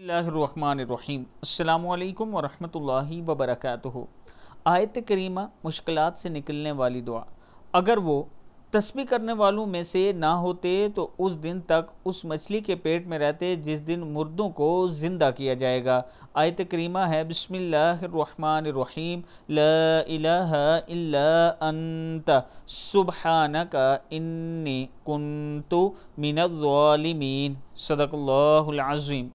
اللہ الرحمن الرحیم السلام علیکم ورحمۃ اللہ وبرکاتہ آیت کریمہ مشکلات سے نکلنے والی دعا اگر وہ تسبیح کرنے والوں میں سے نہ ہوتے تو اس دن تک اس مچھلی کے پیٹ میں رہتے جس دن مردوں کو زندہ کیا جائے گا آیت کریمہ ہے بسم اللہ الرحمن الرحیم لا الہ الا انت انی من الظالمین صدق اللہ العظیم